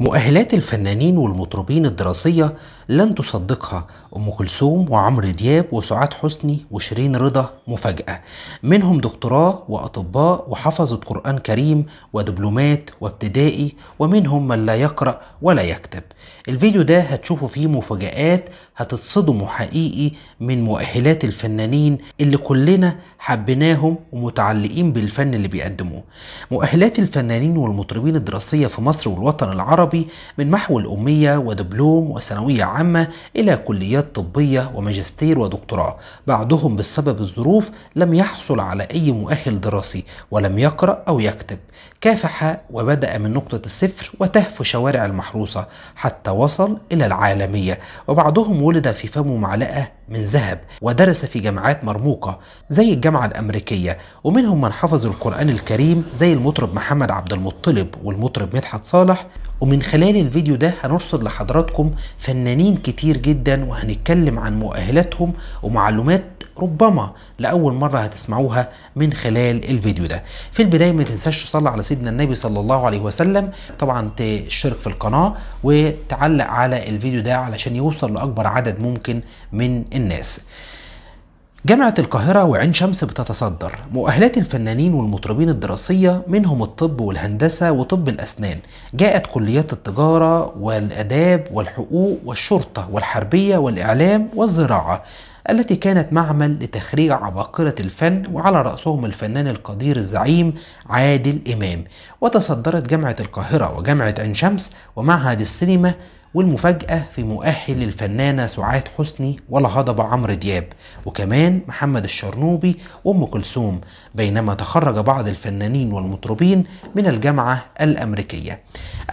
مؤهلات الفنانين والمطربين الدراسية لن تصدقها أم كلثوم وعمرو دياب وسعاد حسني وشيرين رضا مفاجأة منهم دكتوراه وأطباء وحفظت قرآن كريم ودبلومات وابتدائي ومنهم من لا يقرأ ولا يكتب الفيديو ده هتشوفوا فيه مفاجآت هتتصدموا حقيقي من مؤهلات الفنانين اللي كلنا حبيناهم ومتعلقين بالفن اللي بيقدموه مؤهلات الفنانين والمطربين الدراسية في مصر والوطن العربي العربي من محو الأمية ودبلوم وثانوية عامة إلى كليات طبية وماجستير ودكتوراه بعضهم بسبب الظروف لم يحصل على أي مؤهل دراسي ولم يقرأ أو يكتب كافح وبدأ من نقطة الصفر وتهف شوارع المحروسة حتى وصل إلى العالمية وبعضهم ولد في فمه معلقة من ذهب ودرس في جامعات مرموقة زي الجامعة الأمريكية ومنهم من حفظ القرآن الكريم زي المطرب محمد عبد المطلب والمطرب مدحت صالح ومن خلال الفيديو ده هنرصد لحضراتكم فنانين كتير جدا وهنتكلم عن مؤهلاتهم ومعلومات ربما لأول مرة هتسمعوها من خلال الفيديو ده في البداية ما تنساش تصلي على سيدنا النبي صلى الله عليه وسلم طبعا تشترك في القناة وتعلق على الفيديو ده علشان يوصل لأكبر عدد ممكن من الناس جامعة القاهرة وعين شمس بتتصدر مؤهلات الفنانين والمطربين الدراسية منهم الطب والهندسة وطب الأسنان جاءت كليات التجارة والأداب والحقوق والشرطة والحربية والإعلام والزراعة التي كانت معمل لتخريج عباقرة الفن وعلى رأسهم الفنان القدير الزعيم عادل إمام وتصدرت جامعة القاهرة وجامعة عين شمس ومعهد السينما والمفاجأة في مؤهل الفنانة سعاد حسني والهضبة عمرو دياب وكمان محمد الشرنوبي وأم كلثوم بينما تخرج بعض الفنانين والمطربين من الجامعة الأمريكية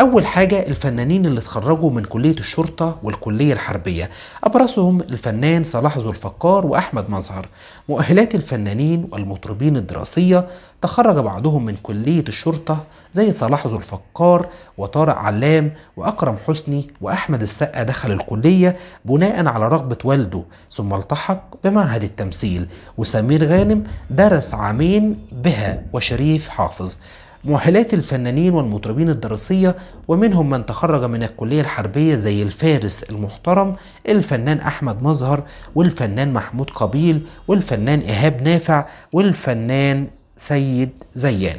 أول حاجة الفنانين اللي اتخرجوا من كلية الشرطة والكلية الحربية أبرزهم الفنان صلاح ذو الفقار وأحمد مظهر مؤهلات الفنانين والمطربين الدراسية تخرج بعضهم من كلية الشرطة زي صلاح ذو الفقار وطارق علام وأكرم حسني وأحمد السقا دخل الكلية بناء على رغبة والده ثم التحق بمعهد التمثيل وسمير غانم درس عامين بها وشريف حافظ مؤهلات الفنانين والمطربين الدراسية ومنهم من تخرج من الكلية الحربية زي الفارس المحترم الفنان أحمد مظهر والفنان محمود قبيل والفنان إيهاب نافع والفنان سيد زيان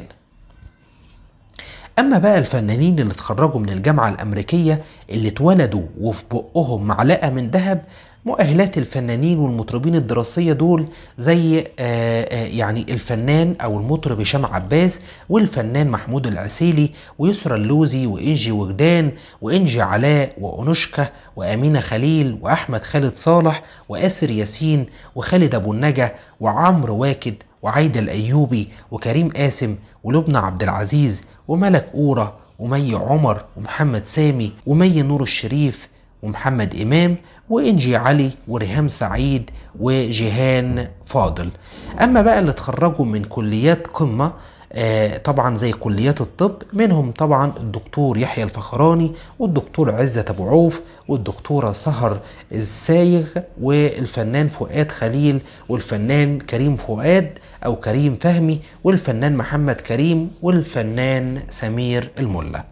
اما بقى الفنانين اللي اتخرجوا من الجامعه الامريكيه اللي اتولدوا وفي بقهم معلقه من ذهب مؤهلات الفنانين والمطربين الدراسيه دول زي آه، آه، يعني الفنان او المطرب هشام عباس والفنان محمود العسيلي ويسرى اللوزي وانجي وجدان وانجي علاء وانوشكا وامينه خليل واحمد خالد صالح واسر ياسين وخالد ابو النجا وعمرو واكد وعايده الايوبي وكريم قاسم ولبنى عبد العزيز وملك أورا ومي عمر ومحمد سامي ومي نور الشريف ومحمد إمام وإنجي علي وريهام سعيد وجيهان فاضل أما بقى اللي اتخرجوا من كليات قمة آه، طبعا زي كليات الطب منهم طبعا الدكتور يحيى الفخراني والدكتور عزت ابو عوف والدكتوره سهر السايغ والفنان فؤاد خليل والفنان كريم فؤاد او كريم فهمي والفنان محمد كريم والفنان سمير الملا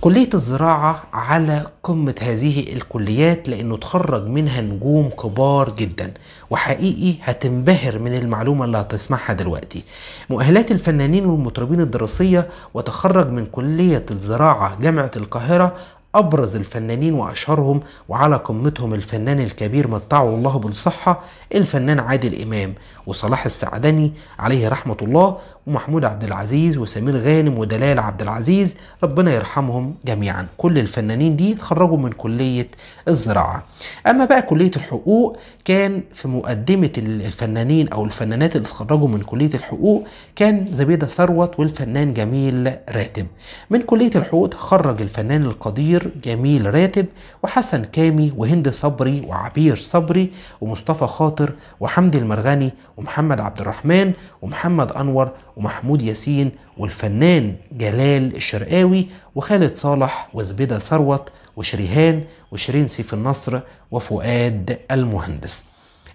كلية الزراعة على قمة هذه الكليات لأنه تخرج منها نجوم كبار جدا وحقيقي هتنبهر من المعلومة اللي هتسمعها دلوقتي مؤهلات الفنانين والمطربين الدراسية وتخرج من كلية الزراعة جامعة القاهرة أبرز الفنانين وأشهرهم وعلى قمتهم الفنان الكبير متعه الله بالصحة الفنان عادل إمام وصلاح السعدني عليه رحمة الله ومحمود عبد العزيز وسمير غانم ودلال عبد العزيز ربنا يرحمهم جميعا كل الفنانين دي اتخرجوا من كلية الزراعة أما بقى كلية الحقوق كان في مقدمة الفنانين أو الفنانات اللي اتخرجوا من كلية الحقوق كان زبيدة ثروت والفنان جميل راتب من كلية الحقوق تخرج الفنان القدير جميل راتب وحسن كامي وهند صبري وعبير صبري ومصطفى خاطر وحمدي المرغني ومحمد عبد الرحمن ومحمد أنور ومحمود ياسين والفنان جلال الشرقاوي وخالد صالح وزبيدة ثروت وشريهان وشيرين سيف النصر وفؤاد المهندس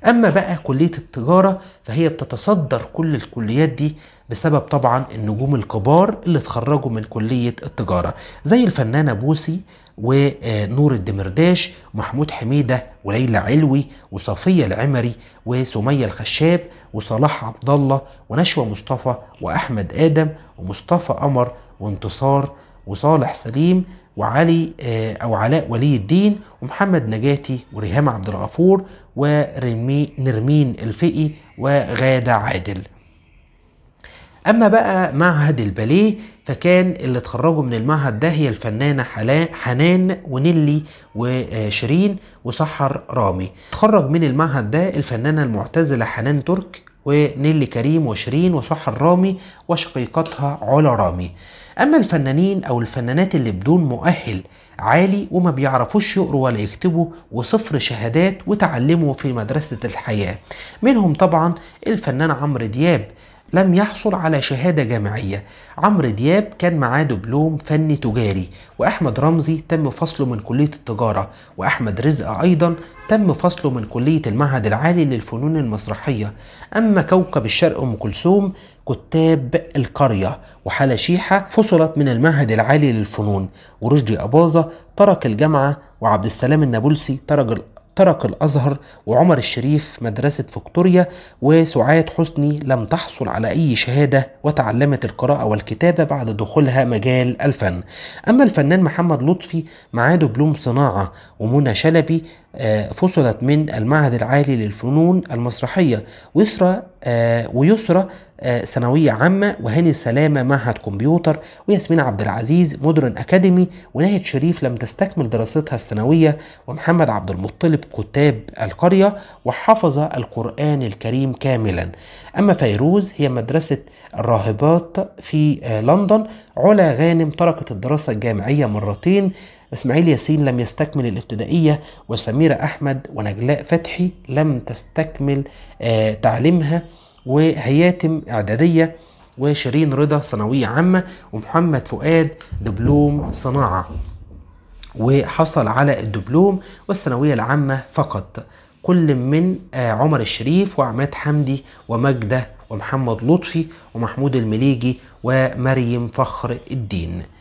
اما بقى كليه التجاره فهي بتتصدر كل الكليات دي بسبب طبعا النجوم الكبار اللي اتخرجوا من كليه التجاره زي الفنانه بوسي ونور الدمرداش ومحمود حميده وليلى علوي وصفيه العمري وسميه الخشاب وصلاح عبد الله ونشوى مصطفى واحمد ادم ومصطفى قمر وانتصار وصالح سليم وعلي آه، او علاء ولي الدين ومحمد نجاتي وريهام عبد الغفور ونرمين الفقي وغاده عادل اما بقى معهد الباليه فكان اللي اتخرجوا من المعهد ده هي الفنانه حنان ونيلي وشيرين وسحر رامي اتخرج من المعهد ده الفنانه المعتزله حنان ترك ونيلي كريم وشيرين وسحر رامي وشقيقتها علا رامي اما الفنانين او الفنانات اللي بدون مؤهل عالي وما بيعرفوش يقروا ولا يكتبوا وصفر شهادات وتعلموا في مدرسه الحياه منهم طبعا الفنان عمرو دياب لم يحصل على شهادة جامعية عمرو دياب كان معاه دبلوم فني تجاري وأحمد رمزي تم فصله من كلية التجارة وأحمد رزق أيضا تم فصله من كلية المعهد العالي للفنون المسرحية أما كوكب الشرق أم كلثوم كتاب القرية وحالة شيحة فصلت من المعهد العالي للفنون ورشدي أباظة ترك الجامعة وعبد السلام النابلسي ترك ترك الأزهر وعمر الشريف مدرسة فكتوريا وسعاد حسني لم تحصل على أي شهادة وتعلمت القراءة والكتابة بعد دخولها مجال الفن أما الفنان محمد لطفي معاه دبلوم صناعة ومنى شلبي آه، فصلت من المعهد العالي للفنون المسرحية ويسرى آه، ويسرى آه، ثانوية عامة وهاني سلامة معهد كمبيوتر وياسمين عبد العزيز مدرن أكاديمي وناهية شريف لم تستكمل دراستها الثانوية ومحمد عبد المطلب كتاب القرية وحفظ القرآن الكريم كاملا أما فيروز هي مدرسة الراهبات في آه، لندن علا غانم تركت الدراسة الجامعية مرتين وإسماعيل ياسين لم يستكمل الابتدائية وسميرة أحمد ونجلاء فتحي لم تستكمل آه، تعليمها وهياتم إعدادية وشيرين رضا ثانوية عامة ومحمد فؤاد دبلوم صناعة وحصل على الدبلوم والثانوية العامة فقط كل من آه، عمر الشريف وعماد حمدي ومجدة ومحمد لطفي ومحمود المليجي ومريم فخر الدين